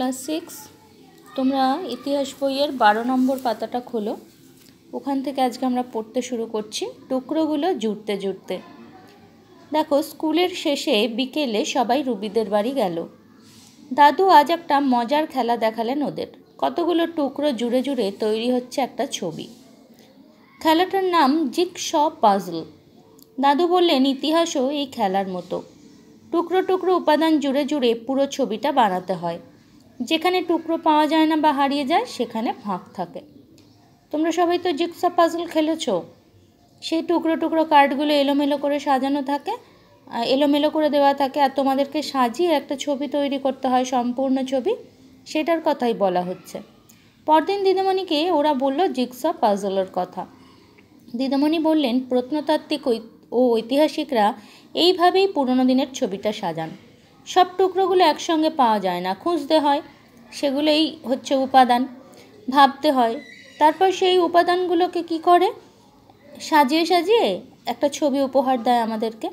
class six তোমরা ইতিহাস বইয়ের বারো নম্বর পাতাটা খোলো ওখান থেকে আজকে আমরা পড়তে শুরু করছি টুকরোগুলো জুড়তে জুড়তে দেখো স্কুলের শেষে বিকেলে সবাই রুবিদের বাড়ি গেল দাদু আজ একটা মজার খেলা দেখালেন ওদের কতগুলো টুকরো জুড়ে জুড়ে তৈরি হচ্ছে একটা ছবি খেলাটার নাম জিক শ পাজল দাদু বললেন ইতিহাসও এই খেলার মতো টুকরো টুকরো উপাদান জুড়ে জুড়ে পুরো ছবিটা বানাতে হয় যেখানে টুকরো পাওয়া যায় না বা হারিয়ে যায় সেখানে ফাঁক থাকে তোমরা সবাই তো জিক্সা পাজল খেলেছো সেই টুকরো টুকরো কার্ডগুলো এলোমেলো করে সাজানো থাকে এলোমেলো করে দেওয়া থাকে আর তোমাদেরকে সাজিয়ে একটা ছবি তৈরি করতে হয় সম্পূর্ণ ছবি সেটার কথাই বলা হচ্ছে পরদিন দিদিমণিকে ওরা বলল জিক্সা পাজলের কথা দিদিমণি বললেন প্রত্নতাত্ত্বিক ও ঐতিহাসিকরা এইভাবেই পুরনো দিনের ছবিটা সাজান সব টুকরোগুলো একসঙ্গে পাওয়া যায় না খুঁজতে হয় সেগুলোই হচ্ছে উপাদান ভাবতে হয় তারপর সেই উপাদানগুলোকে কি করে সাজিয়ে সাজিয়ে একটা ছবি উপহার দেয় আমাদেরকে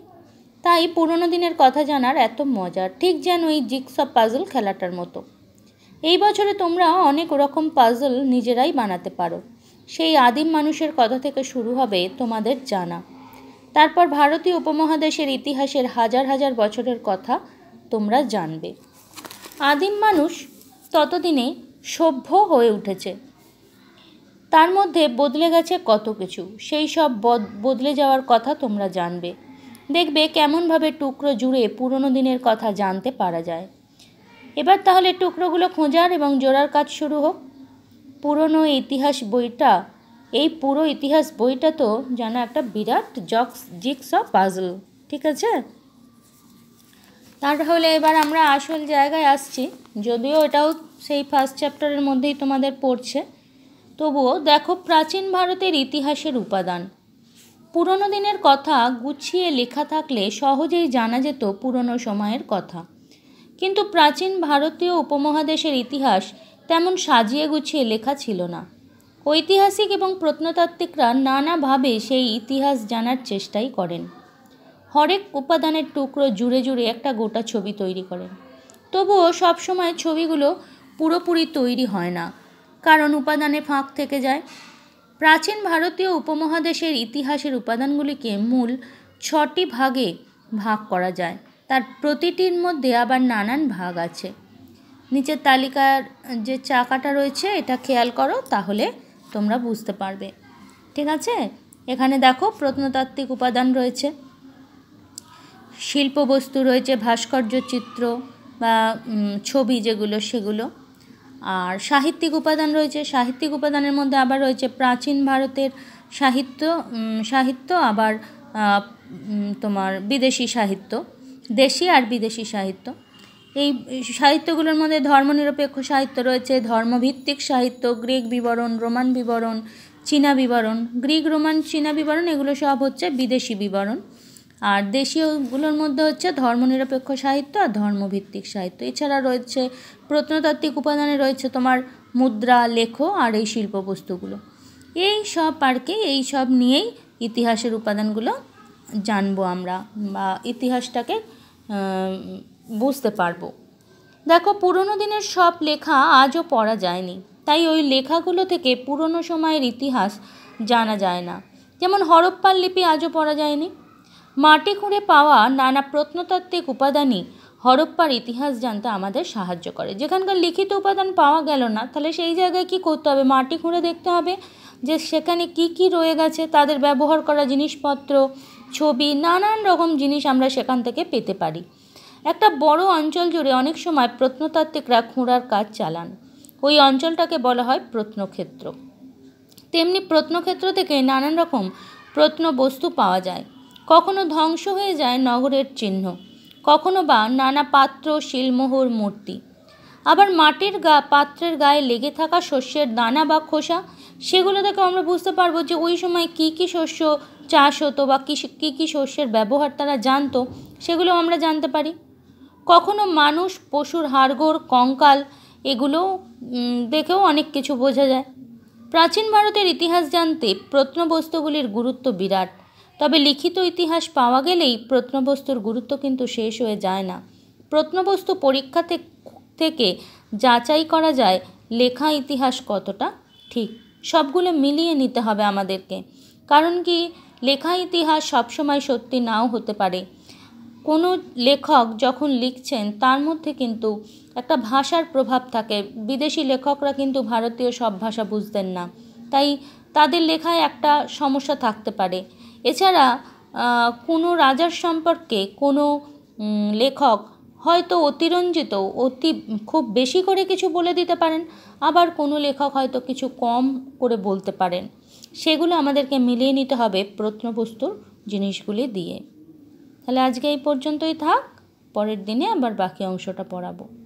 তাই পুরনো দিনের কথা জানার এত মজার ঠিক যেন ওই জিক্স পাজল খেলাটার মতো এই বছরে তোমরা অনেক রকম পাজল নিজেরাই বানাতে পারো সেই আদিম মানুষের কথা থেকে শুরু হবে তোমাদের জানা তারপর ভারতীয় উপমহাদেশের ইতিহাসের হাজার হাজার বছরের কথা তোমরা জানবে আদিম মানুষ ততদিনে সভ্য হয়ে উঠেছে তার মধ্যে বদলে গেছে কত কিছু সেই সব বদলে যাওয়ার কথা তোমরা জানবে দেখবে কেমনভাবে টুকরো জুড়ে পুরনো দিনের কথা জানতে পারা যায় এবার তাহলে টুকরোগুলো খোঁজার এবং জোড়ার কাজ শুরু হোক পুরনো ইতিহাস বইটা এই পুরো ইতিহাস বইটা তো যেন একটা বিরাট জক্স জিক্স পাজল ঠিক আছে তাহলে এবার আমরা আসল জায়গায় আসছি যদিও এটাও সেই ফার্স্ট চ্যাপ্টারের মধ্যেই তোমাদের পড়ছে তবুও দেখো প্রাচীন ভারতের ইতিহাসের উপাদান পুরনো দিনের কথা গুছিয়ে লেখা থাকলে সহজেই জানা যেত পুরনো সময়ের কথা কিন্তু প্রাচীন ভারতীয় উপমহাদেশের ইতিহাস তেমন সাজিয়ে গুছিয়ে লেখা ছিল না ঐতিহাসিক এবং প্রত্নতাত্ত্বিকরা নানাভাবে সেই ইতিহাস জানার চেষ্টাই করেন হরেক উপাদানের টুকরো জুড়ে জুড়ে একটা গোটা ছবি তৈরি করেন তবুও সবসময় ছবিগুলো পুরোপুরি তৈরি হয় না কারণ উপাদানে ফাঁক থেকে যায় প্রাচীন ভারতীয় উপমহাদেশের ইতিহাসের উপাদানগুলিকে মূল ছটি ভাগে ভাগ করা যায় তার প্রতিটির মধ্যে আবার নানান ভাগ আছে নিচের তালিকার যে চাকাটা রয়েছে এটা খেয়াল করো তাহলে তোমরা বুঝতে পারবে ঠিক আছে এখানে দেখো প্রত্নতাত্ত্বিক উপাদান রয়েছে শিল্পবস্তু রয়েছে ভাস্কর্য চিত্র বা ছবি যেগুলো সেগুলো আর সাহিত্যিক উপাদান রয়েছে সাহিত্যিক উপাদানের মধ্যে আবার রয়েছে প্রাচীন ভারতের সাহিত্য সাহিত্য আবার তোমার বিদেশি সাহিত্য দেশি আর বিদেশি সাহিত্য এই সাহিত্যগুলোর মধ্যে ধর্মনিরপেক্ষ সাহিত্য রয়েছে ধর্মভিত্তিক সাহিত্য গ্রিক বিবরণ রোমান বিবরণ চীনা বিবরণ গ্রিক রোমান চীনা বিবরণ এগুলো সব হচ্ছে বিদেশি বিবরণ আর দেশীয়গুলোর মধ্যে হচ্ছে ধর্মনিরপেক্ষ সাহিত্য আর ধর্মভিত্তিক সাহিত্য এছাড়া রয়েছে প্রত্নতাত্ত্বিক উপাদানে রয়েছে তোমার মুদ্রা লেখ আর এই শিল্প বস্তুগুলো এই সব পার্কে এই সব নিয়েই ইতিহাসের উপাদানগুলো জানবো আমরা বা ইতিহাসটাকে বুঝতে পারবো দেখো পুরনো দিনের সব লেখা আজও পড়া যায়নি তাই ওই লেখাগুলো থেকে পুরনো সময়ের ইতিহাস জানা যায় না যেমন হরপ্পার লিপি আজও পড়া যায়নি মাটি খুঁড়ে পাওয়া নানা প্রত্নতাত্ত্বিক উপাদানই হরপ্পার ইতিহাস জানতে আমাদের সাহায্য করে যেখানকার লিখিত উপাদান পাওয়া গেল না তাহলে সেই জায়গায় কি করতে হবে মাটি খুঁড়ে দেখতে হবে যে সেখানে কি কি রয়ে গেছে তাদের ব্যবহার করা জিনিসপত্র ছবি নানান রকম জিনিস আমরা সেখান থেকে পেতে পারি একটা বড় অঞ্চল জুড়ে অনেক সময় প্রত্নতাত্ত্বিকরা খুঁড়ার কাজ চালান ওই অঞ্চলটাকে বলা হয় প্রত্নক্ষেত্র তেমনি প্রত্নক্ষেত্র থেকে নানান রকম প্রত্ন বস্তু পাওয়া যায় কখনো ধ্বংস হয়ে যায় নগরের চিহ্ন কখনো বা নানা পাত্র শিলমোহর মূর্তি আবার মাটির গা পাত্রের গায়ে লেগে থাকা শস্যের দানা বা খোসা সেগুলো থেকে আমরা বুঝতে পারবো যে ওই সময় কি কি শস্য চাষ হতো বা কী কী শস্যের ব্যবহার তারা জানতো সেগুলো আমরা জানতে পারি কখনো মানুষ পশুর হাড়গোড় কঙ্কাল এগুলো দেখেও অনেক কিছু বোঝা যায় প্রাচীন ভারতের ইতিহাস জানতে প্রত্নবস্তুগুলির গুরুত্ব বিরাট তবে লিখিত ইতিহাস পাওয়া গেলেই প্রত্নবস্তুর গুরুত্ব কিন্তু শেষ হয়ে যায় না প্রত্নবস্তু পরীক্ষা থেকে যাচাই করা যায় লেখা ইতিহাস কতটা ঠিক সবগুলো মিলিয়ে নিতে হবে আমাদেরকে কারণ কি লেখা ইতিহাস সবসময় সত্যি নাও হতে পারে কোনো লেখক যখন লিখছেন তার মধ্যে কিন্তু একটা ভাষার প্রভাব থাকে বিদেশি লেখকরা কিন্তু ভারতীয় সব ভাষা বুঝতেন না তাই তাদের লেখায় একটা সমস্যা থাকতে পারে এছাড়া কোনো রাজার সম্পর্কে কোনো লেখক হয়তো অতিরঞ্জিত অতি খুব বেশি করে কিছু বলে দিতে পারেন আবার কোনো লেখক হয়তো কিছু কম করে বলতে পারেন সেগুলো আমাদেরকে মিলিয়ে নিতে হবে প্রত্নবস্তুর জিনিসগুলি দিয়ে তাহলে আজকে এই পর্যন্তই থাক পরের দিনে আবার বাকি অংশটা পড়াবো